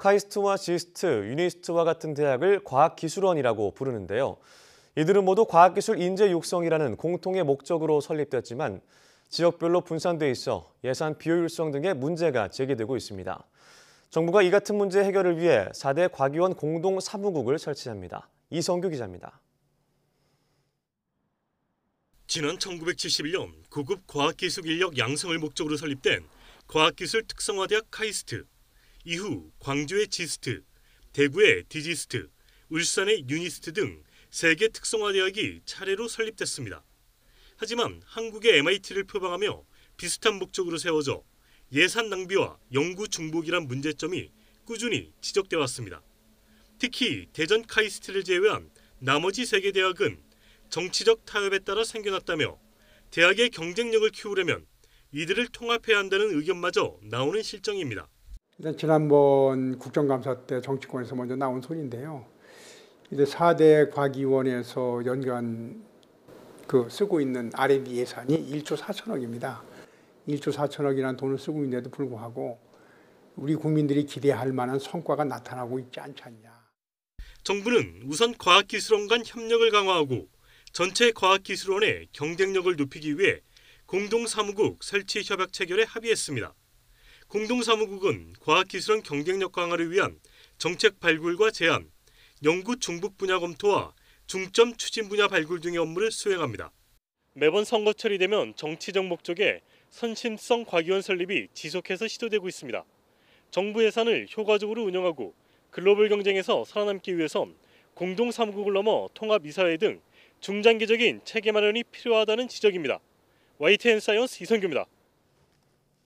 카이스트와 지스트, 유니스트와 같은 대학을 과학기술원이라고 부르는데요. 이들은 모두 과학기술 인재 육성이라는 공통의 목적으로 설립됐지만 지역별로 분산돼 있어 예산 비효율성 등의 문제가 제기되고 있습니다. 정부가 이 같은 문제 해결을 위해 4대 과기원 공동 사무국을 설치합니다. 이성규 기자입니다. 지난 1971년 고급 과학기술 인력 양성을 목적으로 설립된 과학기술 특성화대학 카이스트 이후 광주의 지스트, 대구의 디지스트, 울산의 유니스트 등 세계 특성화 대학이 차례로 설립됐습니다. 하지만 한국의 MIT를 표방하며 비슷한 목적으로 세워져 예산 낭비와 연구 중복이란 문제점이 꾸준히 지적돼 왔습니다. 특히 대전 카이스트를 제외한 나머지 세계 대학은 정치적 타협에 따라 생겨났다며 대학의 경쟁력을 키우려면 이들을 통합해야 한다는 의견마저 나오는 실정입니다. 일단 지난번 국정감사 때 정치권에서 먼저 나온 소리인데요. 이제 4대 과기원에서 연간 그 쓰고 있는 R&D 예산이 1조 4천억입니다. 1조 4천억이라는 돈을 쓰고 있는데도 불구하고 우리 국민들이 기대할 만한 성과가 나타나고 있지 않지 않냐. 정부는 우선 과학기술원 간 협력을 강화하고 전체 과학기술원의 경쟁력을 높이기 위해 공동사무국 설치 협약 체결에 합의했습니다. 공동사무국은 과학기술원 경쟁력 강화를 위한 정책 발굴과 제안, 연구 중복 분야 검토와 중점 추진 분야 발굴 등의 업무를 수행합니다. 매번 선거철이 되면 정치적 목적에 선심성 과기원 설립이 지속해서 시도되고 있습니다. 정부 예산을 효과적으로 운영하고 글로벌 경쟁에서 살아남기 위해선 공동사무국을 넘어 통합이사회 등 중장기적인 체계 마련이 필요하다는 지적입니다. YTN 사이언스 이성규입니다.